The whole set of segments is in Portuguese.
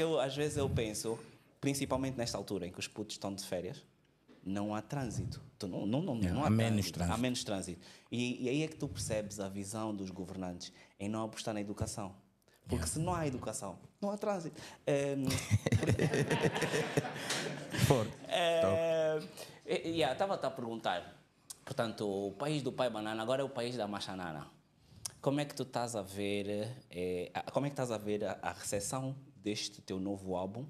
eu, às vezes eu penso, principalmente nesta altura em que os putos estão de férias, não há trânsito. Não, não, não, não há, há, menos trânsito. trânsito. Há menos trânsito. E, e, aí é que tu percebes a visão dos governantes em não apostar na educação. Porque se não há educação, não há trânsito. Um... Forte. um... yeah, Estava-te a perguntar. Portanto, o país do pai banana agora é o país da machanana. Como é que tu estás a ver, eh, como é que estás a ver a, a recessão deste teu novo álbum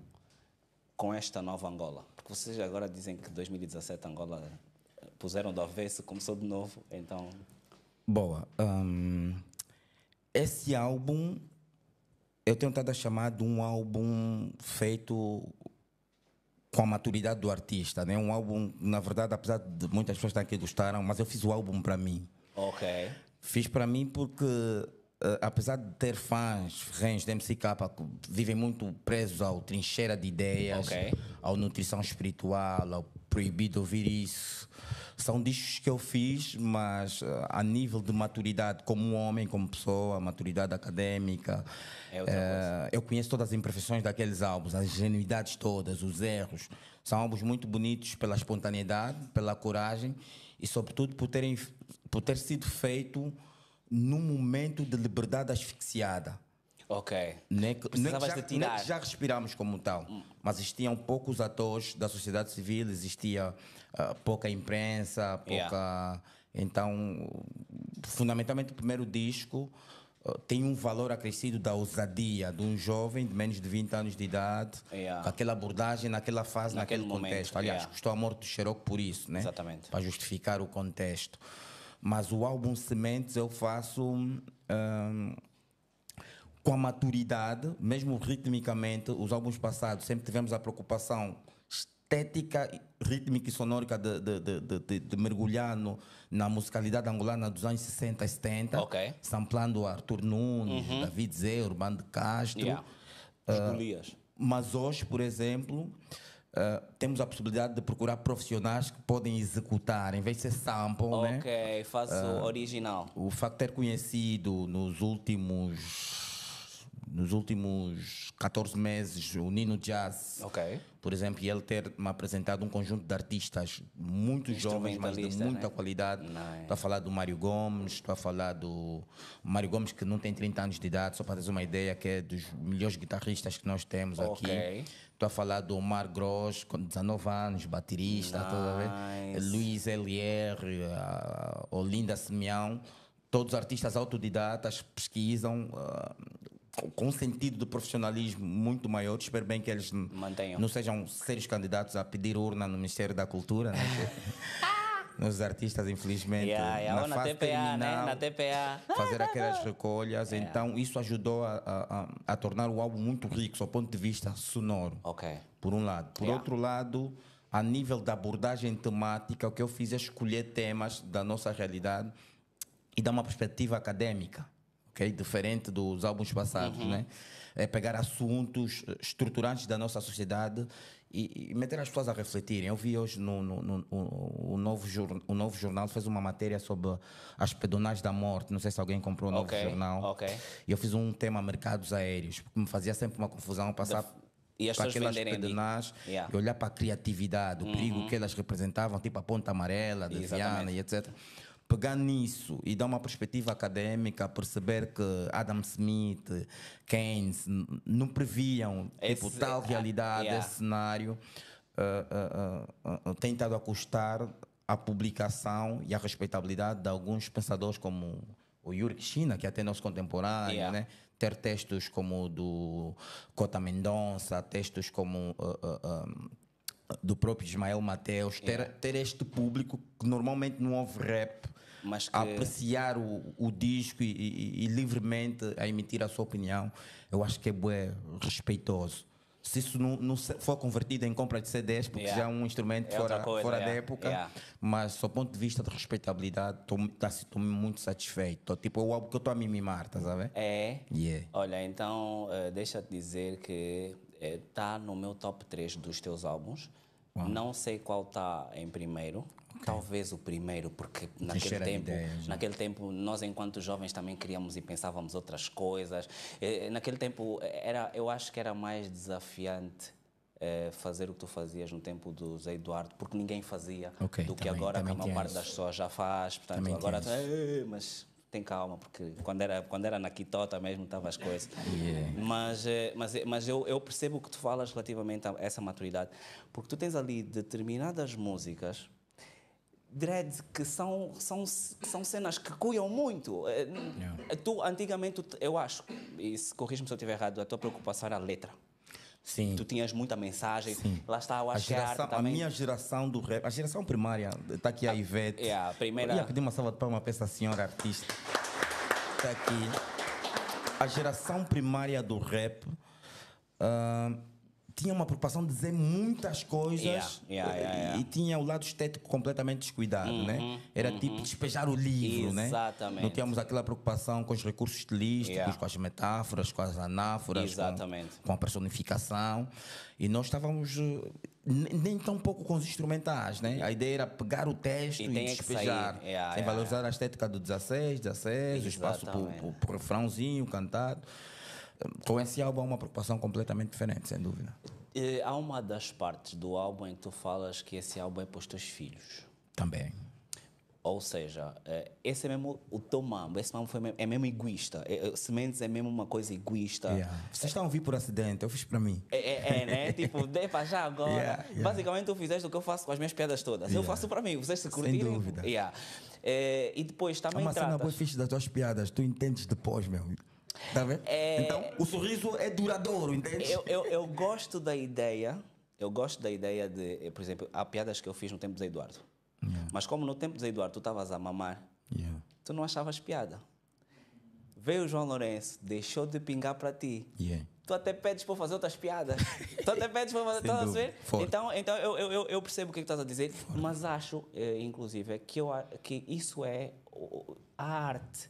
com esta nova Angola? Porque vocês agora dizem que 2017 Angola eh, puseram do avesso, começou de novo, então... Boa. Um, esse álbum eu tenho tentado chamar de um álbum feito com a maturidade do artista, né? Um álbum, na verdade, apesar de muitas pessoas estarem aqui gostaram, mas eu fiz o álbum para mim. Ok. Fiz para mim porque eh, apesar de ter fãs ferrenhos de MCK que vivem muito presos ao trincheira de ideias, okay. ao nutrição espiritual, ao proibido ouvir isso, são discos que eu fiz, mas eh, a nível de maturidade como homem, como pessoa, maturidade acadêmica, é eh, eu conheço todas as imperfeições daqueles álbuns, as ingenuidades todas, os erros. São álbuns muito bonitos pela espontaneidade, pela coragem e, sobretudo, por, terem, por ter sido feito num momento de liberdade asfixiada. Ok. Não é que, que já, de já respiramos como tal, hum. mas existiam poucos atores da sociedade civil, existia uh, pouca imprensa, pouca. Yeah. Então, fundamentalmente, o primeiro disco ah, tem um valor acrescido da ousadia de um jovem de menos de 20 anos de idade, yeah. com aquela abordagem naquela fase, naquele, naquele contexto. Aliás, yeah. custou a morte do Xerox por isso, né? Exatamente. Para justificar o contexto. Mas o álbum Sementes eu faço um, com a maturidade, mesmo ritmicamente. Os álbuns passados sempre tivemos a preocupação estética, rítmica e sonórica de, de, de, de mergulhar no, na musicalidade angolana dos anos 60 e 70, okay. samplando Arthur Nunes, uhum. David Zé, Urbano de Castro. Yeah. Uh, mas hoje, por exemplo, ah, temos a possibilidade de procurar profissionais que podem executar, em vez de ser sample, né? Ok, né? faço uh, original. O facto de ter conhecido nos últimos nos últimos 14 meses, o Nino Jazz, okay. por exemplo, e ele ter-me apresentado um conjunto de artistas muito jovens, mas de muita né? qualidade. Estou a falar do Mário Gomes, estou a falar do Mário Gomes, que não tem 30 anos de idade, só para teres uma ideia, que é dos melhores guitarristas que nós temos okay. aqui. Estou a falar do Omar Gross, com 19 anos, baterista, tá nice. toda vez. Luiz L.R., Olinda Simeão todos artistas autodidatas pesquisam uh, com um sentido de profissionalismo muito maior. Espero bem que eles Mantenham. não sejam sérios candidatos a pedir urna no Ministério da Cultura. Né? Nos artistas, infelizmente, yeah, yeah. na, na fase TPA, terminal, né? na TPA. fazer aquelas recolhas. Yeah. Então, isso ajudou a, a, a, tornar o álbum muito rico, do ponto de vista sonoro. Ok. Por um lado. Por outro lado, a nível da abordagem temática, o que eu fiz é escolher temas da nossa realidade e dar uma perspectiva acadêmica é Diferente dos álbuns passados, uhum. né? É pegar assuntos estruturantes da nossa sociedade e, e, meter as pessoas a refletirem. Eu vi hoje no, no, no, o, novo o Novo Jornal fez uma matéria sobre as pedonais da morte. Não sei se alguém comprou o Novo okay. Jornal. E eu fiz um tema mercados aéreos, porque me fazia sempre uma confusão passar... The e as para aquelas pedonais yeah. e olhar para a criatividade, o uhum. perigo que elas representavam, tipo a Ponta Amarela, de Viana e etc pegar nisso e dar uma perspectiva académica, perceber que Adam Smith, Keynes não previam tipo, esse, tipo, tal realidade, yeah. esse cenário, uh, uh, uh, tem estado a custar a publicação e a respeitabilidade de alguns pensadores como o Yuri China, que é até nosso contemporâneo, yeah. né? ter textos como o do Cota Mendonça, textos como um, eh, eh, eh, do próprio Ismael Mateus, ter, yeah. ter este público que normalmente não ouve rap que... a apreciar o, o disco e, e, e, livremente a emitir a sua opinião, eu acho que é bué, respeitoso. Se isso não, não, for convertido em compra de CDs, porque yeah. já é um instrumento é fora, coisa, fora yeah. da época, yeah. mas do ponto de vista de respeitabilidade, tá, estou muito satisfeito. Tô, tipo, é o álbum que eu estou a mimimar, estás a ver? É. Yeah. Olha, então, eh, deixa-te dizer que está eh, no meu top 3 dos teus álbuns. Não sei qual está em primeiro. Okay. Talvez o primeiro, porque naquele tempo, ideias, naquele tempo nós enquanto jovens também queríamos e pensávamos outras coisas. Eh, eh, naquele tempo eh, era, eu acho que era mais desafiante fazer o que tu fazias no tempo do Zé Eduardo, porque ninguém fazia okay, do que agora que a maior parte das pessoas já faz. Portanto, também agora. Tu, mas tem calma, porque quando era, quando era na quitota mesmo estava as coisas. Yeah. Mas, eh, mas, eh, mas eu, eu percebo o que tu falas relativamente a essa maturidade, porque tu tens ali determinadas músicas dread que são, são, são cenas que cuiam muito. Eh, yeah. Tu, antigamente, eu acho, e corrijo me se eu estiver errado, a tua preocupação era a letra. Sim. Tu tinhas muita mensagem. Sim. Lá está, o acho a, a, a minha geração do rap, a geração primária, está aqui a ah, Ivete. É, a primeira. Eu ia pedir uma salva de palmas para essa senhora artista. Está aqui. A geração primária do rap. Uh, tinha uma preocupação de dizer muitas coisas yeah, yeah, yeah, e, e, tinha o lado estético completamente descuidado, né? uhum, né? Era uhum. tipo despejar o livro, né? Exatamente. né? Não tínhamos aquela preocupação com os recursos estilísticos, com as metáforas, com as anáforas, com, com, a personificação. E nós estávamos eh, nem tão pouco com os instrumentais, né? A ideia era pegar o texto e, e despejar, sem valorizar a estética do 16, 16, Exatamente. o espaço para o refrãozinho cantado com esse álbum há é uma preocupação completamente diferente, sem dúvida. E há uma das partes do álbum em que tu falas que esse álbum é para os teus filhos. Também. Ou seja, eh, esse é mesmo o teu mambo, esse mambo foi mesmo, é mesmo egoísta. É, eh, sementes é mesmo uma coisa egoísta. Yeah. Vocês estão a ouvir por acidente, eu fiz para mim. É, é, é né? tipo, deixa para já agora. Yeah, yeah. Basicamente, tu fizeste o que eu faço com as minhas piadas todas. Eu faço para mim, vocês se curtirem. Sem dúvida. É, e depois também. É uma tratas... cena boa fixe das tuas piadas, tu entendes depois, meu. Tá É... Então, o sorriso é duradouro, entende? Eu, eu, eu, gosto da ideia, eu gosto da ideia de, eh, por exemplo, há piadas que eu fiz no tempo de Eduardo. Yeah. Mas como no tempo de Eduardo tu estavas a mamar, yeah. tu não achavas piada. Veio o João Lourenço, deixou de pingar para ti. Yeah. Tu até pedes para fazer outras piadas. tu até pedes para fazer. outras. Então, então eu, eu, eu percebo o que, é que estás a dizer, mas acho, eh, inclusive, é que, eu, que isso é a arte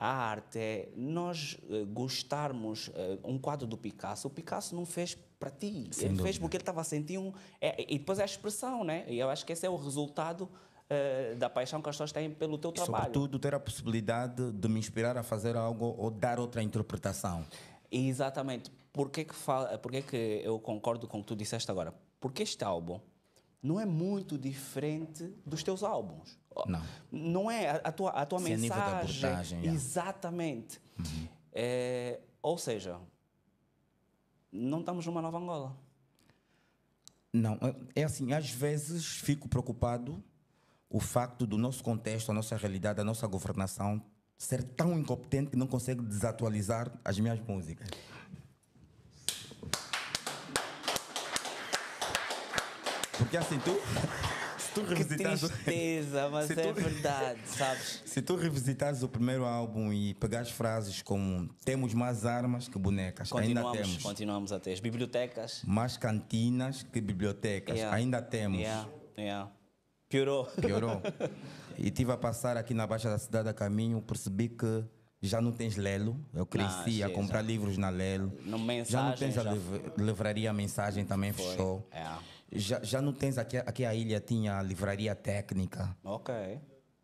a arte é nós eh, gostarmos eh, um quadro do Picasso. O Picasso não fez para ti, Sem ele dúvida. fez porque ele estava a sentir um. É, e depois é a expressão, né? E eu acho que esse é o resultado Uh, da paixão que as pessoas têm pelo teu e trabalho. Sobretudo ter a possibilidade de me inspirar a fazer algo ou dar outra interpretação. Exatamente. Por que que, fala, por que, que eu concordo com o que tu disseste agora? Porque este álbum não é muito diferente dos teus álbuns. Não. Não é a tua, a tua Sim, mensagem. A nível da abordagem, é. Exatamente. Uhum. É, ou seja, não estamos numa nova Angola. Não, é, é assim, às vezes fico preocupado o facto do nosso contexto, a nossa realidade, a nossa governação ser tão incompetente que não consegue desatualizar as minhas músicas. Porque é assim, tu. Se tu revisitares. tristeza, mas é verdade, sabes? Se tu o primeiro álbum e pegares frases como temos mais armas que bonecas, ainda temos. Continuamos a ter. As bibliotecas. Mais cantinas que bibliotecas, yeah. ainda temos. Yeah. Yeah. Piorou. Piorou. e estive a passar aqui na Baixa da Cidade a caminho, percebi que já não tens Lelo. Eu cresci ah, a comprar livros na Lelo. No mensagem, já não tens já a livraria Mensagem também Foi. fechou. É. Já, já não tens aqui, aqui a ilha tinha a livraria técnica. Ok.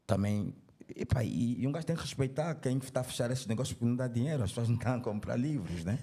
Também. Epa, e, e um gajo tem que respeitar quem está a fechar esses negócios porque não dá dinheiro, as pessoas não estão a comprar livros, né?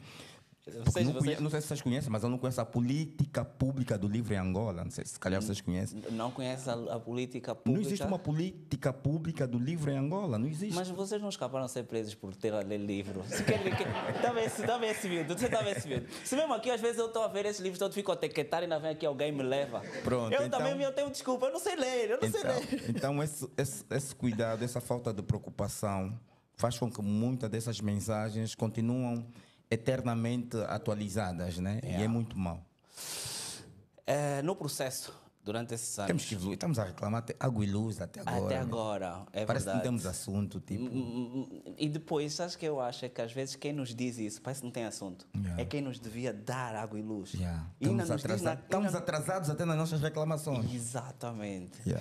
Vocês, não, vocês... não, sei se vocês conhecem, mas eu não conheço a política pública do livro em Angola. Não sei se calhar vocês conhecem. Não conhece a, a, política pública? Não existe uma política pública do livro em Angola, não existe. Mas vocês não escaparam a ser presos por ter a ler livro. Está bem, está bem esse você esse vídeo? Se mesmo aqui, às vezes eu estou a ver esse livro, todo fico a tequetar e ainda vem aqui alguém me leva. Pronto, eu então... também eu tenho desculpa, eu não sei ler, eu não então, sei ler. Então esse, esse, esse cuidado, essa falta de preocupação faz com que muitas dessas mensagens continuam eternamente atualizadas, né? Yeah. E é muito mal. É, no processo, durante esses anos. Temos que evoluir, estamos a reclamar até água e luz até agora. Até agora, né? é Parece verdade. que não temos assunto, tipo. E depois, sabes que eu acho? É que às vezes quem nos diz isso parece que não tem assunto. Yeah. É quem nos devia dar água e luz. Yeah. E estamos, na... estamos atrasados até nas nossas reclamações. Exatamente. Yeah.